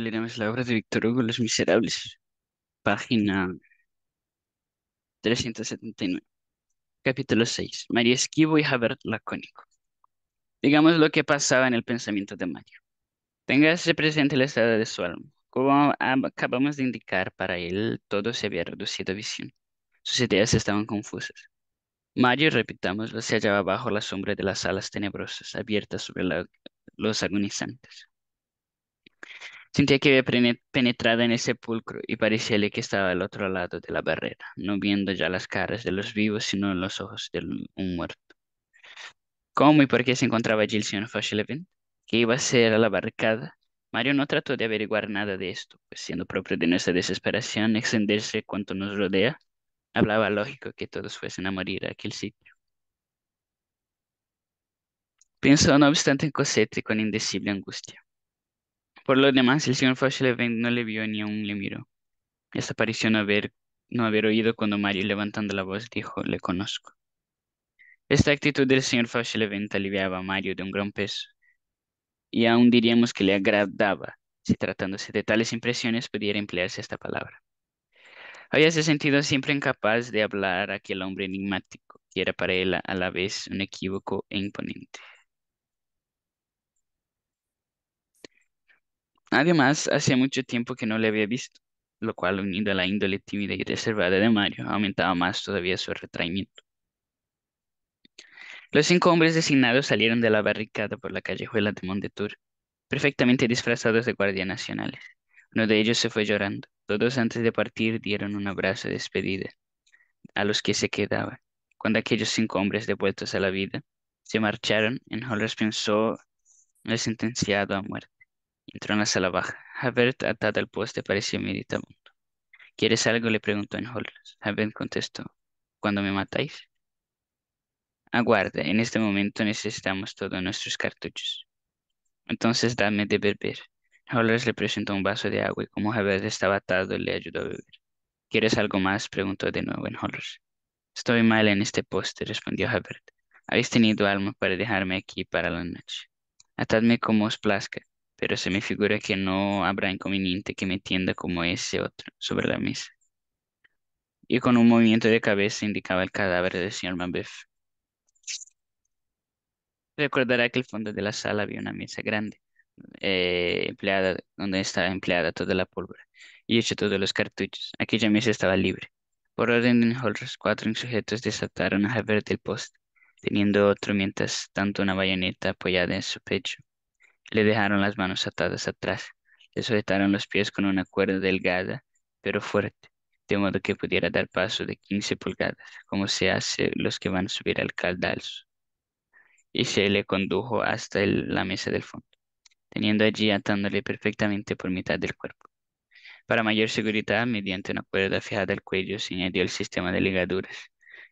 Leeremos la obra de Víctor Hugo, Los Miserables, página 379, capítulo 6. María Esquivo y Javert Lacónico. Digamos lo que pasaba en el pensamiento de Mario. Téngase presente la estado de su alma. Como acabamos de indicar, para él todo se había reducido a visión. Sus ideas estaban confusas. Mario, repitamos se hallaba bajo la sombra de las alas tenebrosas, abiertas sobre los agonizantes. Sentía que había penetrado en el sepulcro y parecíale que estaba al otro lado de la barrera, no viendo ya las caras de los vivos, sino los ojos de un muerto. ¿Cómo y por qué se encontraba allí el señor ¿Qué iba a ser a la barricada? Mario no trató de averiguar nada de esto, pues, siendo propio de nuestra desesperación extenderse cuanto nos rodea, hablaba lógico que todos fuesen a morir a aquel sitio. Pensó no obstante en Cosette con indecible angustia. Por lo demás, el señor Fauchelevent no le vio ni aún le miró. Esta pareció no haber, no haber oído cuando Mario, levantando la voz, dijo, le conozco. Esta actitud del señor Fauchelevent aliviaba a Mario de un gran peso, y aún diríamos que le agradaba, si tratándose de tales impresiones pudiera emplearse esta palabra. Habíase sentido siempre incapaz de hablar a aquel hombre enigmático, que era para él a la vez un equívoco e imponente. Además, hacía mucho tiempo que no le había visto, lo cual, unido a la índole tímida y reservada de Mario, aumentaba más todavía su retraimiento. Los cinco hombres designados salieron de la barricada por la callejuela de Mondetour, perfectamente disfrazados de guardias nacionales. Uno de ellos se fue llorando. Todos antes de partir dieron un abrazo de despedida a los que se quedaban. Cuando aquellos cinco hombres devueltos a la vida se marcharon, en holmes pensó el sentenciado a muerte. Entró en la sala baja. Havert, atado al poste, parecía meditabundo. ¿Quieres algo? le preguntó en Enjolras. Havert contestó. ¿Cuándo me matáis? aguarde en este momento necesitamos todos nuestros cartuchos. Entonces dame de beber. Enjolras le presentó un vaso de agua y como Havert estaba atado, le ayudó a beber. ¿Quieres algo más? preguntó de nuevo en Enjolras. Estoy mal en este poste, respondió Havert. Habéis tenido alma para dejarme aquí para la noche. Atadme como os plazca, pero se me figura que no habrá inconveniente que me tienda como ese otro sobre la mesa. Y con un movimiento de cabeza indicaba el cadáver del señor Mabeuf. Recordará que al fondo de la sala había una mesa grande, eh, empleada, donde estaba empleada toda la pólvora, y hecho todos los cartuchos. Aquella mesa estaba libre. Por orden de otros cuatro insujetos desataron a Javert del poste, teniendo otro mientras tanto una bayoneta apoyada en su pecho. Le dejaron las manos atadas atrás, le sujetaron los pies con una cuerda delgada, pero fuerte, de modo que pudiera dar paso de 15 pulgadas, como se hace los que van a subir al caldalzo. Y se le condujo hasta la mesa del fondo, teniendo allí atándole perfectamente por mitad del cuerpo. Para mayor seguridad, mediante una cuerda fijada al cuello, se añadió el sistema de ligaduras,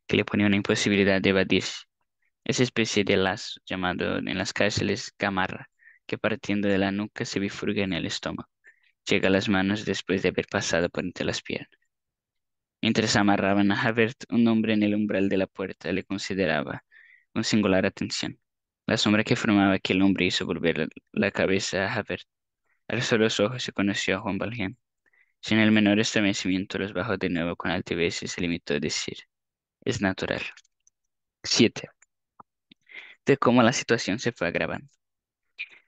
que le ponía una imposibilidad de evadirse. Esa especie de lazo, llamado en las cárceles gamarra, que partiendo de la nuca se bifurca en el estómago. Llega a las manos después de haber pasado por entre las piernas. Mientras amarraban a havert un hombre en el umbral de la puerta le consideraba con singular atención. La sombra que formaba aquel hombre hizo volver la cabeza a Al Alzó los ojos se conoció a Juan Valjean. Sin el menor estremecimiento los bajó de nuevo con altivez y se limitó a decir, es natural. 7. De cómo la situación se fue agravando.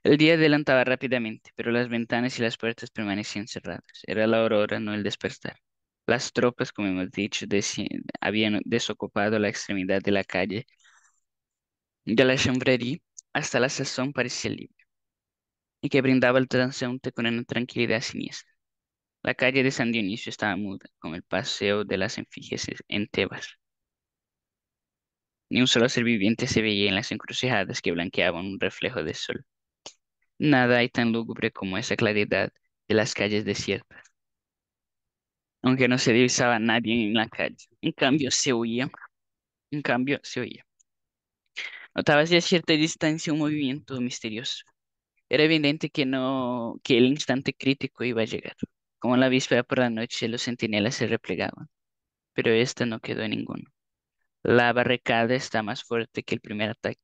El día adelantaba rápidamente, pero las ventanas y las puertas permanecían cerradas. Era la aurora, no el despertar. Las tropas, como hemos dicho, habían desocupado la extremidad de la calle de la Chambrerie hasta la sazón parecía libre y que brindaba el transeúnte con una tranquilidad siniestra. La calle de San Dionisio estaba muda, como el paseo de las enfiges en Tebas. Ni un solo ser viviente se veía en las encrucijadas que blanqueaban un reflejo de sol. Nada hay tan lúgubre como esa claridad de las calles desiertas. Aunque no se divisaba nadie en la calle, en cambio se oía, en cambio se oía. Notaba a cierta distancia un movimiento misterioso. Era evidente que no, que el instante crítico iba a llegar. Como la víspera por la noche, los centinelas se replegaban, pero esta no quedó en ninguno. La barricada está más fuerte que el primer ataque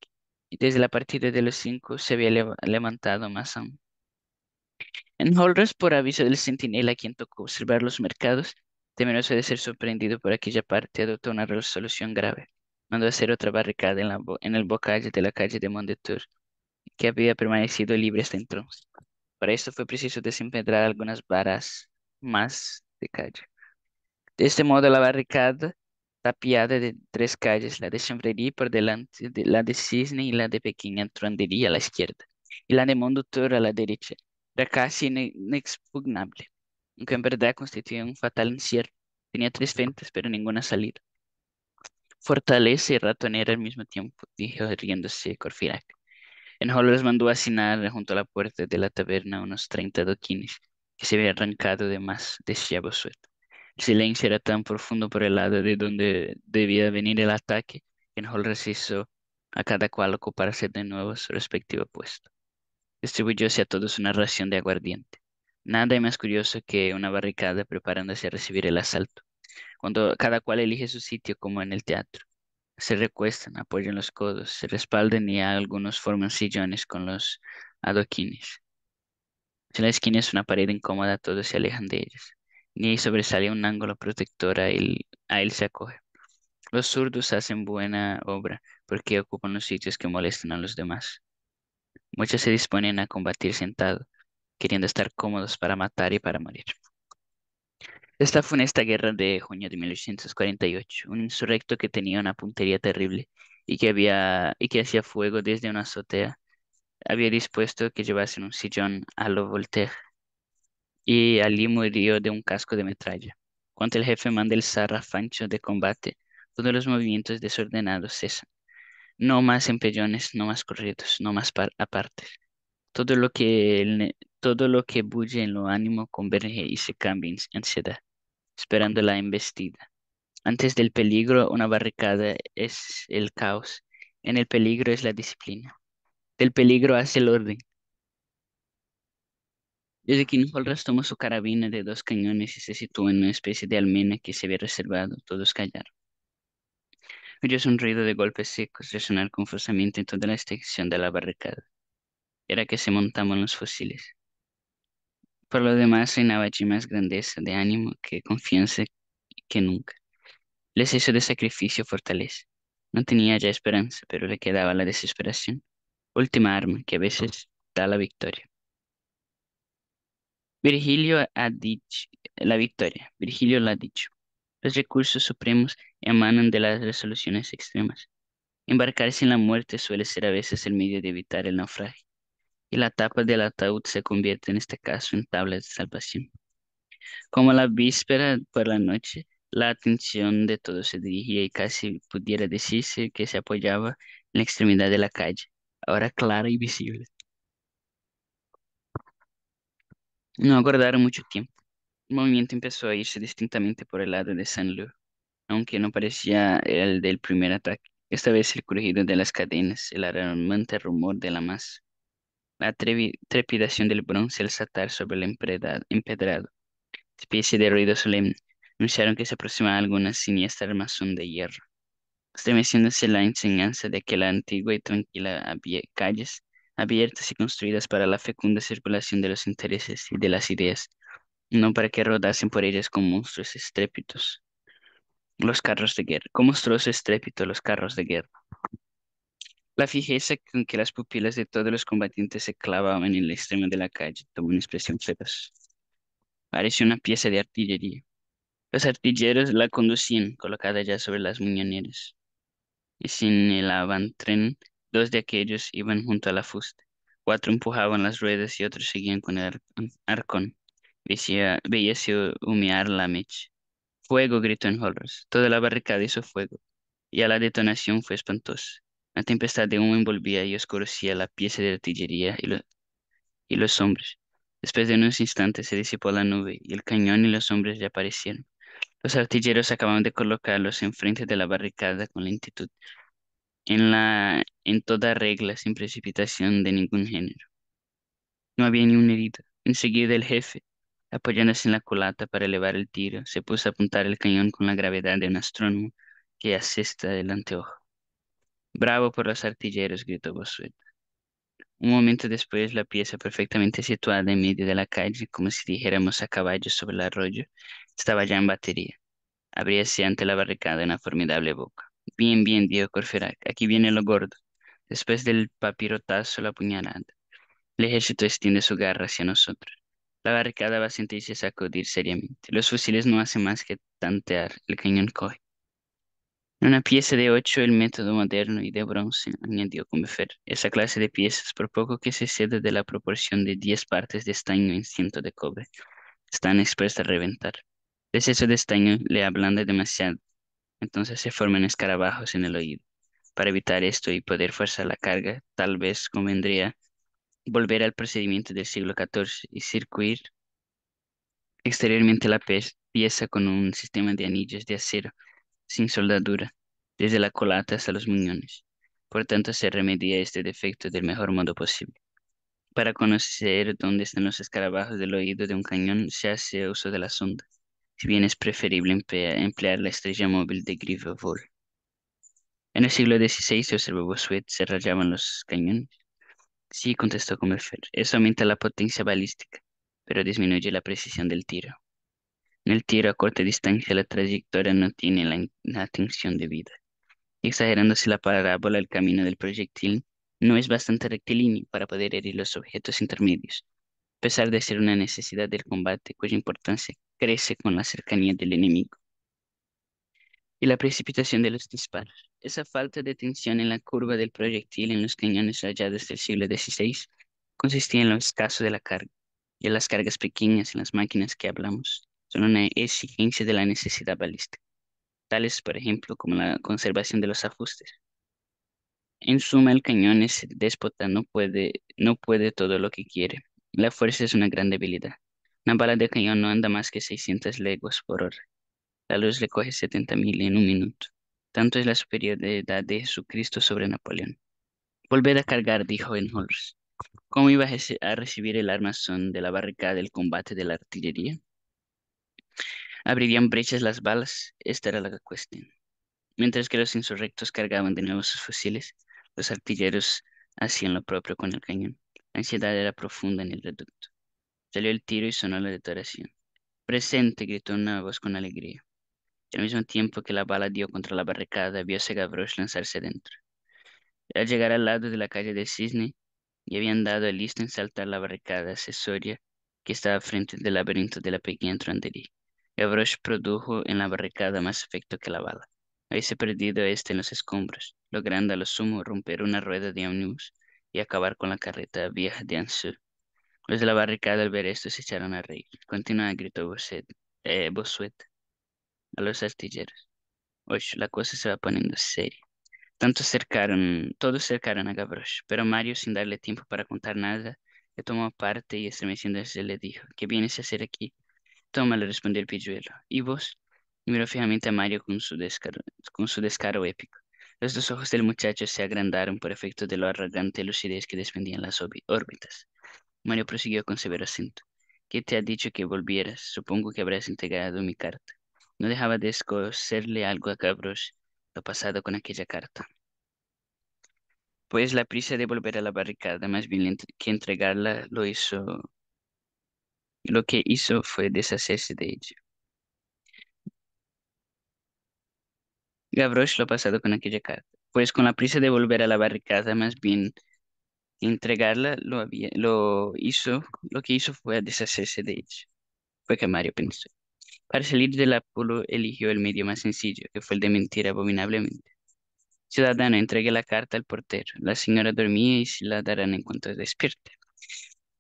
desde la partida de los cinco se había levantado más aún. En por aviso del centinela quien tocó observar los mercados, temeroso de ser sorprendido por aquella parte, adoptó una resolución grave. Mandó hacer otra barricada en, el bocalle de la calle de Mondetour, que había permanecido libre hasta entonces. Para esto fue preciso desempedrar algunas varas más de calle. De este modo, la barricada tapiada de tres calles, la de Chambrerie por delante, la de Cisne y la de pequeña Truandería a la izquierda, y la de mondutor a la derecha, era casi inexpugnable, aunque en verdad constituía un fatal encierro. Tenía tres ventas, pero ninguna salida. Fortaleza y ratonera al mismo tiempo, dijo riéndose Corfirac. En les mandó a cenar junto a la puerta de la taberna unos treinta doquines que se había arrancado de más de sueto. El silencio era tan profundo por el lado de donde debía venir el ataque que hall hizo a cada cual ocuparse de nuevo su respectivo puesto. Distribuyóse a todos una ración de aguardiente. Nada es más curioso que una barricada preparándose a recibir el asalto, cuando cada cual elige su sitio como en el teatro. Se recuestan, apoyan los codos, se respaldan y algunos forman sillones con los adoquines. Si la esquina es una pared incómoda, todos se alejan de ellas ni sobresale un ángulo protector a él, se acoge. Los zurdos hacen buena obra porque ocupan los sitios que molestan a los demás. Muchos se disponen a combatir sentados, queriendo estar cómodos para matar y para morir. Esta fue funesta guerra de junio de 1848, un insurrecto que tenía una puntería terrible y que, había, y que hacía fuego desde una azotea, había dispuesto que llevasen un sillón a lo Voltaire y allí murió de un casco de metralla. Cuando el jefe manda el sarrafancho de combate, todos los movimientos desordenados cesan. No más empellones, no más corridos, no más apartes. Todo lo que, todo lo que bulle en lo ánimo converge y se cambia en ansiedad, esperando la embestida. Antes del peligro, una barricada es el caos. En el peligro es la disciplina. Del peligro hace el orden. Desde que tomó su carabina de dos cañones y se situó en una especie de almena que se había reservado, todos callaron. Oyó un ruido de golpes secos resonar confusamente en toda la extensión de la barricada. Era que se montaban los fusiles. Por lo demás, reinaba allí más grandeza de ánimo que confianza que nunca. Les hizo de sacrificio fortaleza. No tenía ya esperanza, pero le quedaba la desesperación, última arma que a veces da la victoria. Virgilio ha dicho, la victoria, Virgilio lo ha dicho. Los recursos supremos emanan de las resoluciones extremas. Embarcarse en la muerte suele ser a veces el medio de evitar el naufragio, y la tapa del ataúd se convierte en este caso en tabla de salvación. Como la víspera por la noche, la atención de todos se dirigía y casi pudiera decirse que se apoyaba en la extremidad de la calle, ahora clara y visible. No aguardaron mucho tiempo. El movimiento empezó a irse distintamente por el lado de San Lu, aunque no parecía el del primer ataque. Esta vez el crujido de las cadenas, el alarmante rumor de la masa, la trepidación del bronce al saltar sobre el empedrado, especie de ruido solemne, anunciaron que se aproximaba alguna siniestra armazón de hierro estremeciéndose la enseñanza de que la antigua y tranquila había calles abiertas y construidas para la fecunda circulación de los intereses y de las ideas, no para que rodasen por ellas con monstruos estrépitos. Los carros de guerra, con monstruoso estrépito los carros de guerra. La fijeza con que las pupilas de todos los combatientes se clavaban en el extremo de la calle tuvo una expresión feroz. Parecía una pieza de artillería. Los artilleros la conducían, colocada ya sobre las muñoneras, y sin el avantren... Dos de aquellos iban junto a la fusta. Cuatro empujaban las ruedas y otros seguían con el arcón. se humear la mecha. Fuego, gritó en Holros. Toda la barricada hizo fuego. Y a la detonación fue espantosa. La tempestad de humo envolvía y oscurecía la pieza de artillería y, y los hombres. Después de unos instantes se disipó la nube y el cañón y los hombres aparecieron. Los artilleros acababan de colocarlos enfrente de la barricada con lentitud en la, en toda regla, sin precipitación de ningún género. No había ni un herido. Enseguida el jefe, apoyándose en la culata para elevar el tiro, se puso a apuntar el cañón con la gravedad de un astrónomo que asesta del anteojo. Bravo por los artilleros, gritó Bosueta. Un momento después, la pieza perfectamente situada en medio de la calle, como si dijéramos a caballo sobre el arroyo, estaba ya en batería. Abríase ante la barricada una formidable boca. Bien, bien, dijo Corferac. Aquí viene lo gordo. Después del papirotazo, la puñalada. El ejército extiende su garra hacia nosotros. La barricada va a sentirse sacudir seriamente. Los fusiles no hacen más que tantear. El cañón coge. Una pieza de ocho, el método moderno y de bronce, añadió Combefer. Esa clase de piezas, por poco que se cede de la proporción de diez partes de estaño en ciento de cobre, están expuestas a reventar. El exceso de estaño le ablanda demasiado entonces se forman escarabajos en el oído. Para evitar esto y poder forzar la carga, tal vez convendría volver al procedimiento del siglo XIV y circuir exteriormente la pieza con un sistema de anillos de acero sin soldadura, desde la colata hasta los muñones. Por tanto, se remedia este defecto del mejor modo posible. Para conocer dónde están los escarabajos del oído de un cañón, se hace uso de la sonda si bien es preferible emplear, la estrella móvil de Griffo En el siglo XVI se observó que se rayaban los cañones. Sí, contestó Comerfer, eso aumenta la potencia balística, pero disminuye la precisión del tiro. En el tiro a corta distancia la trayectoria no tiene la, la tensión debida. Exagerándose la parábola, el camino del proyectil no es bastante rectilíneo para poder herir los objetos intermedios, a pesar de ser una necesidad del combate cuya importancia crece con la cercanía del enemigo. Y la precipitación de los disparos. Esa falta de tensión en la curva del proyectil en los cañones hallados del siglo XVI consistía en lo escaso de la carga y en las cargas pequeñas en las máquinas que hablamos son una exigencia de la necesidad balística, tales, por ejemplo, como la conservación de los ajustes. En suma, el cañón es déspota, no puede, no puede todo lo que quiere. La fuerza es una gran debilidad. Una bala de cañón no anda más que 600 leguas por hora. La luz le coge 70.000 en un minuto. Tanto es la superioridad de Jesucristo sobre Napoleón. Volver a cargar, dijo Ben-Holmes. ¿Cómo iba a recibir el armazón de la barricada del combate de la artillería? ¿Abrirían brechas las balas? Esta era la cuestión. Mientras que los insurrectos cargaban de nuevo sus fusiles, los artilleros hacían lo propio con el cañón. La ansiedad era profunda en el reducto. Salió el tiro y sonó la detonación. Presente, gritó una voz con alegría. al mismo tiempo que la bala dio contra la barricada, vio a Gavroche lanzarse dentro. Al llegar al lado de la calle de Cisne, y habían dado el listo en saltar la barricada accesoria que estaba frente del laberinto de la pequeña trondería. Gavroche produjo en la barricada más efecto que la bala. Habíase perdido este en los escombros, logrando a lo sumo romper una rueda de ómnibus y acabar con la carreta vieja de Ansu. Los de la barricada al ver esto se echaron a reír. Continúa, gritó Bossuet, eh, a los artilleros. Ocho, la cosa se va poniendo seria. Tanto cercaron, todos cercaron a Gavroche, pero Mario, sin darle tiempo para contar nada, le tomó parte y estremeciéndose le dijo, ¿qué vienes a hacer aquí? —Tómale respondió el pilluelo. ¿Y vos? Y miró fijamente a Mario con su, descaro, con su descaro épico. Los dos ojos del muchacho se agrandaron por efecto de la arrogante lucidez que desprendían las órbitas. Mario prosiguió con severo acento. ¿Qué te ha dicho que volvieras? Supongo que habrás entregado mi carta. No dejaba de escogerle algo a Gavros. lo pasado con aquella carta. Pues la prisa de volver a la barricada, más bien que entregarla, lo hizo. Lo que hizo fue deshacerse de ella. Gavroche lo pasado con aquella carta. Pues con la prisa de volver a la barricada, más bien entregarla, lo, lo hizo, lo que hizo fue deshacerse de ella. Fue que Mario pensó. Para salir del apuro eligió el medio más sencillo, que fue el de mentir abominablemente. Ciudadano, entregue la carta al portero. La señora dormía y se la darán en cuanto despierte.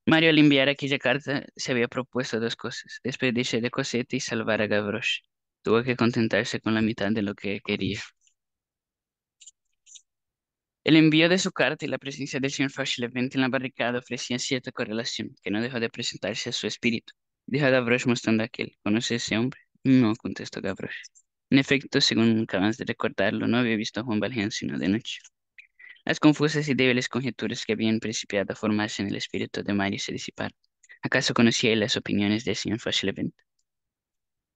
Mario al enviar aquella carta se había propuesto dos cosas, despedirse de Cosette y salvar a Gavroche. Tuvo que contentarse con la mitad de lo que quería. El envío de su carta y la presencia del señor Fauchelevent en la barricada ofrecían cierta correlación, que no dejó de presentarse a su espíritu. Dijo a mostrando aquel. ¿Conoce ese hombre? No, contestó Gavroche. En efecto, según acabas de recordarlo, no había visto a Juan Valjean sino de noche. Las confusas y débiles conjeturas que habían principiado a formarse en el espíritu de Mario se disiparon. ¿Acaso conocía él las opiniones del señor Fauchelevent?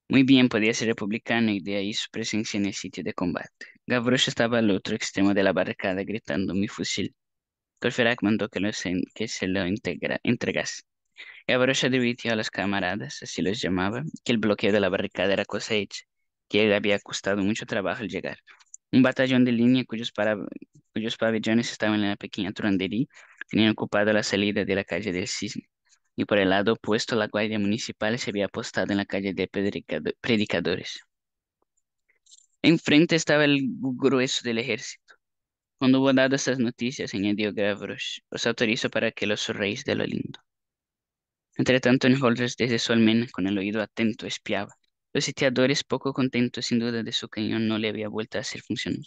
Muy bien, podía ser republicano y de ahí su presencia en el sitio de combate. Gavroche estaba al otro extremo de la barricada gritando mi fusil. Colferac mandó que, se lo entregase. Gavroche advirtió a los camaradas, así los llamaba, que el bloqueo de la barricada era cosa hecha, que había costado mucho trabajo llegar. Un batallón de línea cuyos, pabellones estaban en la pequeña Truandería tenían ocupado la salida de la calle del Cisne y por el lado opuesto la Guardia Municipal se había apostado en la calle de Predicadores. Enfrente estaba el grueso del ejército. Cuando hubo dado estas noticias, añadió Gavroche, os autorizo para que los reyes de lo lindo. Entretanto, Holders desde su almena, con el oído atento, espiaba. Los sitiadores, poco contentos sin duda de su cañón, no le había vuelto a hacer funcionar.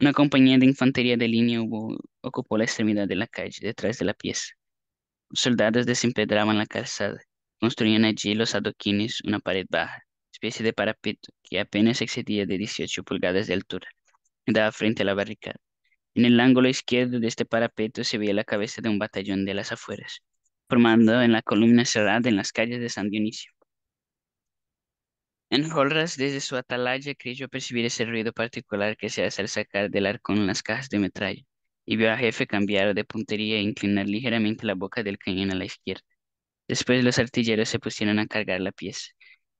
Una compañía de infantería de línea ocupó la extremidad de la calle, detrás de la pieza soldados desempedraban la calzada, construían allí los adoquines una pared baja, especie de parapeto que apenas excedía de 18 pulgadas de altura, y daba frente a la barricada. En el ángulo izquierdo de este parapeto se veía la cabeza de un batallón de las afueras, formando en la columna cerrada en las calles de San Dionisio. Enjolras, desde su atalaya, creyó percibir ese ruido particular que se hace al sacar del arcón las cajas de metralla y vio al jefe cambiar de puntería e inclinar ligeramente la boca del cañón a la izquierda. Después los artilleros se pusieron a cargar la pieza.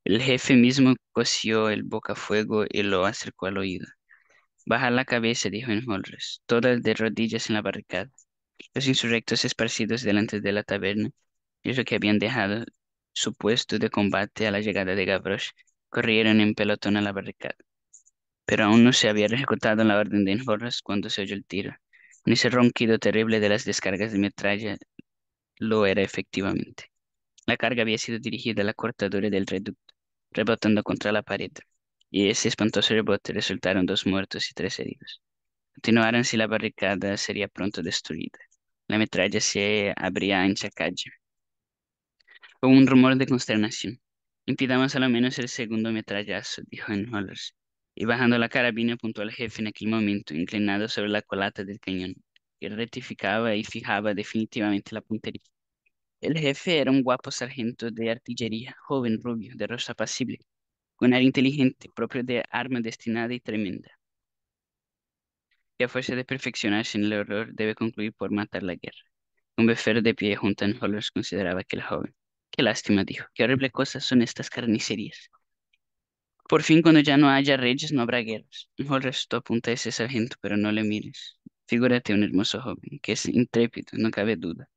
El jefe mismo cosió el boca fuego y lo acercó al oído. Baja la cabeza, dijo Enjolras, todas de rodillas en la barricada. Los insurrectos esparcidos delante de la taberna, y que habían dejado su puesto de combate a la llegada de Gavroche, corrieron en pelotón a la barricada. Pero aún no se había ejecutado la orden de Enjolras cuando se oyó el tiro. Ni ese ronquido terrible de las descargas de metralla lo era efectivamente. La carga había sido dirigida a la cortadura del reducto, rebotando contra la pared, y ese espantoso rebote resultaron dos muertos y tres heridos. Continuaron si la barricada sería pronto destruida. La metralla se abría ancha calle. Hubo un rumor de consternación. Impidamos al menos el segundo metrallazo, dijo Enhollers, y bajando la carabina apuntó al jefe en aquel momento, inclinado sobre la colata del cañón rectificaba y fijaba definitivamente la puntería. El jefe era un guapo sargento de artillería, joven, rubio, de rostro apacible, con aire inteligente, propio de arma destinada y tremenda, Y a fuerza de perfeccionarse en el horror debe concluir por matar la guerra. Un befer de pie junto a Hollers consideraba aquel joven. Qué lástima, dijo, qué horrible cosas son estas carnicerías. Por fin, cuando ya no haya reyes, no habrá guerras. Hollers, tú apunta a ese sargento, pero no le mires. Figúrate un hermoso joven que es intrépido, no cabe duda.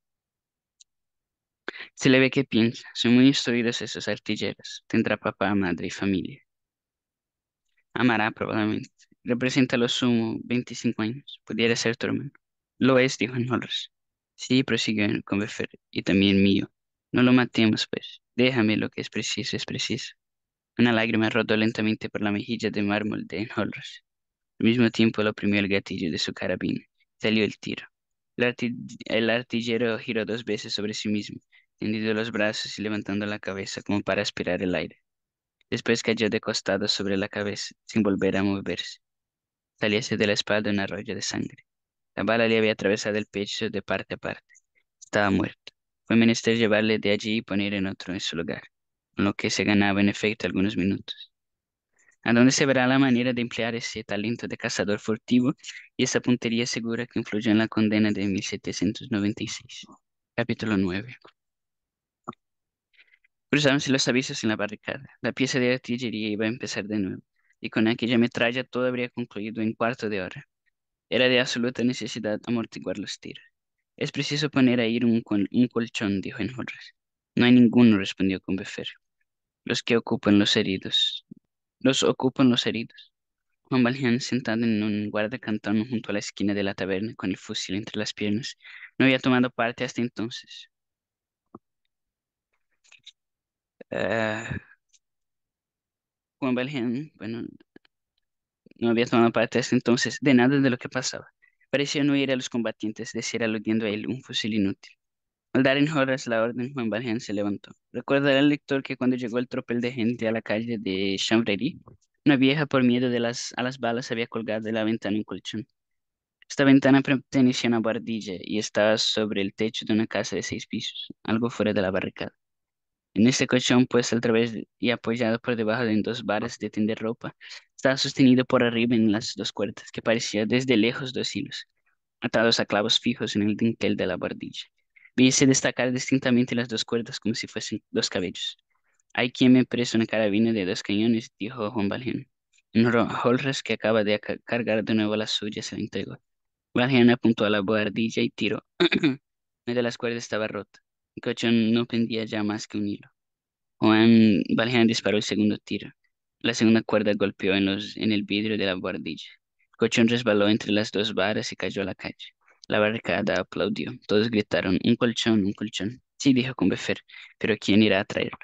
Se le ve que piensa, son muy instruidos esos artilleros, tendrá papá, madre y familia. Amará probablemente, representa lo sumo 25 años, pudiera ser tu hermano. Lo es, dijo Norris. Sí, prosiguió con Befer, y también mío. No lo matemos, pues, déjame lo que es preciso, es preciso. Una lágrima rodó lentamente por la mejilla de mármol de Enjolras. Al mismo tiempo lo oprimió el gatillo de su carabina. Salió el tiro. El, artillero giró dos veces sobre sí mismo, tendiendo los brazos y levantando la cabeza como para aspirar el aire. Después cayó de costado sobre la cabeza, sin volver a moverse. Saliese de la espalda un arroyo de sangre. La bala le había atravesado el pecho de parte a parte. Estaba muerto. Fue menester llevarle de allí y poner en otro en su lugar, con lo que se ganaba en efecto algunos minutos a dónde se verá la manera de emplear ese talento de cazador furtivo y esa puntería segura que influyó en la condena de 1796. Capítulo 9. Cruzáronse los avisos en la barricada. La pieza de artillería iba a empezar de nuevo, y con aquella metralla todo habría concluido en cuarto de hora. Era de absoluta necesidad amortiguar los tiros. Es preciso poner a ir un, un colchón, dijo Enjolras. No hay ninguno, respondió Combeferre. Los que ocupan los heridos, los ocupan los heridos. Juan Valjean, sentado en un guardacantón junto a la esquina de la taberna, con el fusil entre las piernas, no había tomado parte hasta entonces. Ah. Juan Valjean, bueno, no había tomado parte hasta entonces de nada de lo que pasaba. Parecía no ir a los combatientes, decir aludiendo a él un fusil inútil. Al dar en horas la orden, Juan Valjean se levantó. Recuerda el lector que cuando llegó el tropel de gente a la calle de Chambrery, una vieja por miedo de las, a las balas había colgado de la ventana un colchón. Esta ventana pertenecía a una bardilla y estaba sobre el techo de una casa de seis pisos, algo fuera de la barricada. En este colchón, puesto al través y apoyado por debajo de dos varas de tender ropa, estaba sostenido por arriba en las dos cuerdas, que parecían desde lejos dos hilos, atados a clavos fijos en el dintel de la bardilla. Vi destacar distintamente las dos cuerdas como si fuesen dos cabellos. Hay quien me preso una carabina de dos cañones, dijo Juan Valjean. Holres, que acaba de cargar de nuevo las suyas, se la entregó. Valjean apuntó a la boardilla y tiró. una de las cuerdas estaba rota. El no pendía ya más que un hilo. Juan Valjean disparó el segundo tiro. La segunda cuerda golpeó en, los, en el vidrio de la boardilla. Cochón resbaló entre las dos varas y cayó a la calle. La barricada aplaudió. Todos gritaron, un colchón, un colchón. Sí, dijo Combeferre, pero ¿quién irá a traerlo?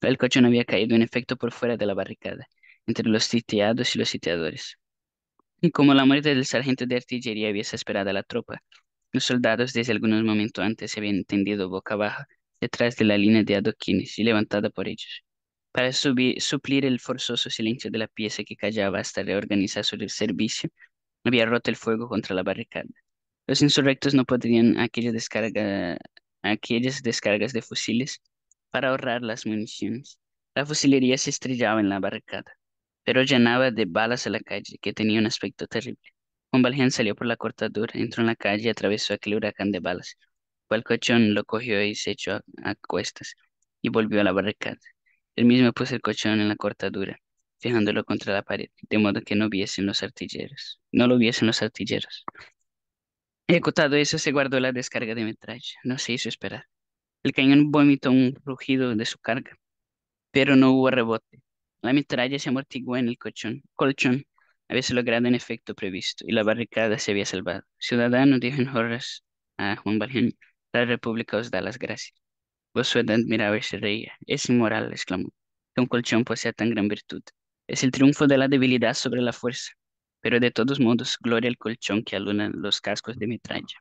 El colchón había caído en efecto por fuera de la barricada, entre los sitiados y los sitiadores. Y como la muerte del sargento de artillería había esperado a la tropa, los soldados desde algunos momentos antes se habían tendido boca abajo detrás de la línea de adoquines y levantada por ellos, para subir, suplir el forzoso silencio de la pieza que callaba hasta reorganizar su servicio, había roto el fuego contra la barricada. Los insurrectos no podrían descarga, aquellas descargas de fusiles para ahorrar las municiones. La fusilería se estrellaba en la barricada, pero llenaba de balas a la calle, que tenía un aspecto terrible. Un Valjean salió por la cortadura, entró en la calle y atravesó aquel huracán de balas. colchón, lo cogió y se echó a, cuestas y volvió a la barricada. Él mismo puso el cochón en la cortadura, fijándolo contra la pared, de modo que no viesen los artilleros, no lo viesen los artilleros. Ejecutado eso, se guardó la descarga de metralla. No se hizo esperar. El cañón vomitó un rugido de su carga, pero no hubo rebote. La metralla se amortiguó en el colchón. colchón había logrado en efecto previsto y la barricada se había salvado. Ciudadanos, dijo en horas a Juan Valjean, la República os da las gracias. Vos admiraba y se reía. Es inmoral, exclamó, que un colchón posea tan gran virtud. Es el triunfo de la debilidad sobre la fuerza pero de todos modos, gloria al colchón que alunan los cascos de metralla.